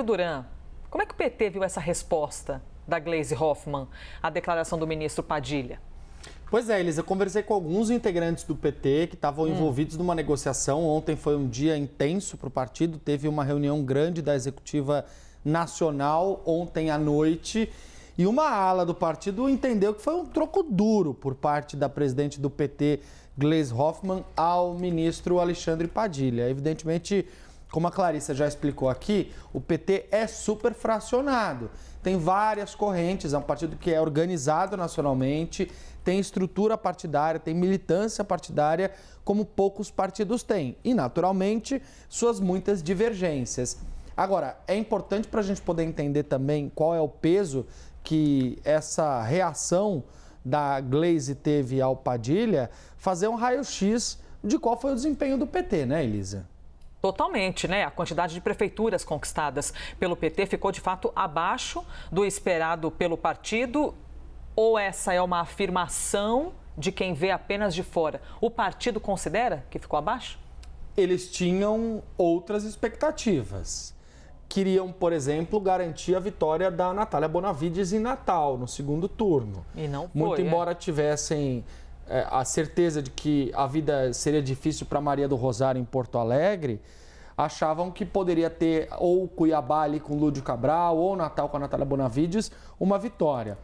Ministro Duran, como é que o PT viu essa resposta da Glaze Hoffmann à declaração do ministro Padilha? Pois é, Elisa, eu conversei com alguns integrantes do PT que estavam hum. envolvidos numa negociação. Ontem foi um dia intenso para o partido, teve uma reunião grande da executiva nacional ontem à noite. E uma ala do partido entendeu que foi um troco duro por parte da presidente do PT, Gleis Hoffmann, ao ministro Alexandre Padilha. Evidentemente, como a Clarissa já explicou aqui, o PT é super fracionado. Tem várias correntes, é um partido que é organizado nacionalmente, tem estrutura partidária, tem militância partidária, como poucos partidos têm. E, naturalmente, suas muitas divergências. Agora, é importante para a gente poder entender também qual é o peso que essa reação da Glaze teve ao Padilha, fazer um raio-x de qual foi o desempenho do PT, né, Elisa? Totalmente, né? A quantidade de prefeituras conquistadas pelo PT ficou de fato abaixo do esperado pelo partido. Ou essa é uma afirmação de quem vê apenas de fora? O partido considera que ficou abaixo? Eles tinham outras expectativas. Queriam, por exemplo, garantir a vitória da Natália Bonavides em Natal, no segundo turno. E não foi, Muito é. embora é? tivessem é, a certeza de que a vida seria difícil para Maria do Rosário em Porto Alegre, achavam que poderia ter ou Cuiabá ali com Lúdio Cabral ou Natal com a Natália Bonavides uma vitória.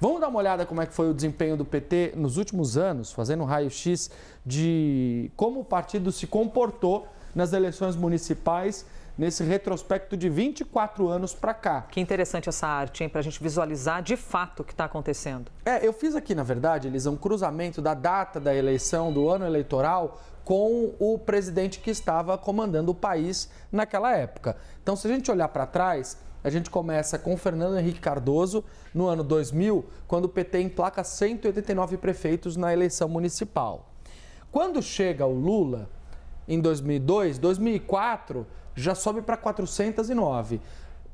Vamos dar uma olhada como é que foi o desempenho do PT nos últimos anos, fazendo um raio-x de como o partido se comportou nas eleições municipais nesse retrospecto de 24 anos para cá. Que interessante essa arte, Para a gente visualizar de fato o que está acontecendo. É, eu fiz aqui, na verdade, eles um cruzamento da data da eleição, do ano eleitoral, com o presidente que estava comandando o país naquela época. Então, se a gente olhar para trás, a gente começa com Fernando Henrique Cardoso no ano 2000, quando o PT emplaca 189 prefeitos na eleição municipal. Quando chega o Lula, em 2002, 2004 já sobe para 409.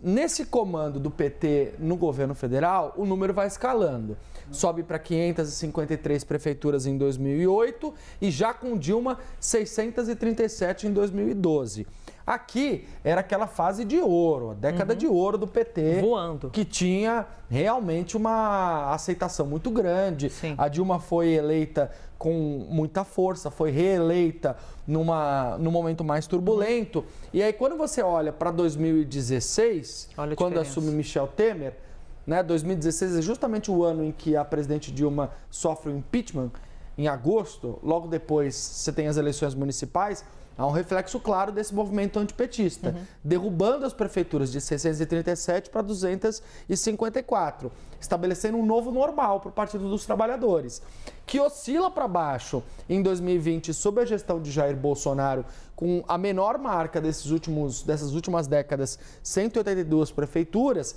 Nesse comando do PT no governo federal, o número vai escalando. Sobe para 553 prefeituras em 2008 e já com Dilma 637 em 2012. Aqui era aquela fase de ouro, a década uhum. de ouro do PT. Voando. Que tinha realmente uma aceitação muito grande. Sim. A Dilma foi eleita com muita força, foi reeleita numa, num momento mais turbulento. E aí, quando você olha para 2016, olha quando assume Michel Temer, né, 2016 é justamente o ano em que a presidente Dilma sofre o impeachment, em agosto, logo depois você tem as eleições municipais Há um reflexo claro desse movimento antipetista, uhum. derrubando as prefeituras de 637 para 254, estabelecendo um novo normal para o Partido dos Trabalhadores, que oscila para baixo em 2020 sob a gestão de Jair Bolsonaro, com a menor marca desses últimos, dessas últimas décadas, 182 prefeituras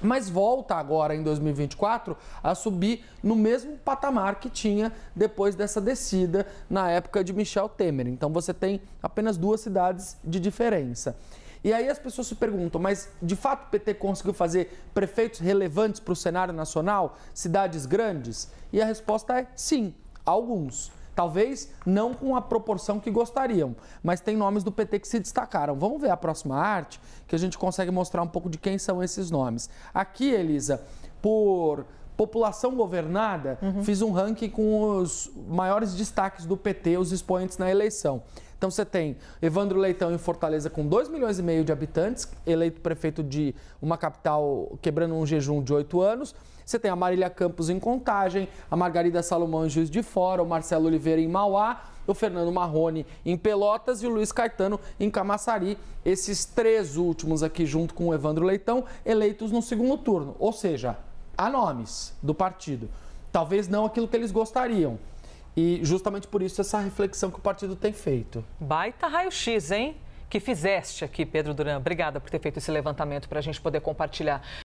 mas volta agora em 2024 a subir no mesmo patamar que tinha depois dessa descida na época de Michel Temer. Então você tem apenas duas cidades de diferença. E aí as pessoas se perguntam, mas de fato o PT conseguiu fazer prefeitos relevantes para o cenário nacional, cidades grandes? E a resposta é sim, alguns. Talvez não com a proporção que gostariam, mas tem nomes do PT que se destacaram. Vamos ver a próxima arte, que a gente consegue mostrar um pouco de quem são esses nomes. Aqui, Elisa, por população governada, uhum. fiz um ranking com os maiores destaques do PT, os expoentes na eleição. Então você tem Evandro Leitão em Fortaleza com 2 milhões e meio de habitantes, eleito prefeito de uma capital quebrando um jejum de oito anos. Você tem a Marília Campos em Contagem, a Margarida Salomão em Juiz de Fora, o Marcelo Oliveira em Mauá, o Fernando Marrone em Pelotas e o Luiz Caetano em Camaçari. Esses três últimos aqui, junto com o Evandro Leitão, eleitos no segundo turno. Ou seja, há nomes do partido. Talvez não aquilo que eles gostariam, e justamente por isso essa reflexão que o partido tem feito. Baita raio-x, hein? que fizeste aqui, Pedro Duran. Obrigada por ter feito esse levantamento para a gente poder compartilhar.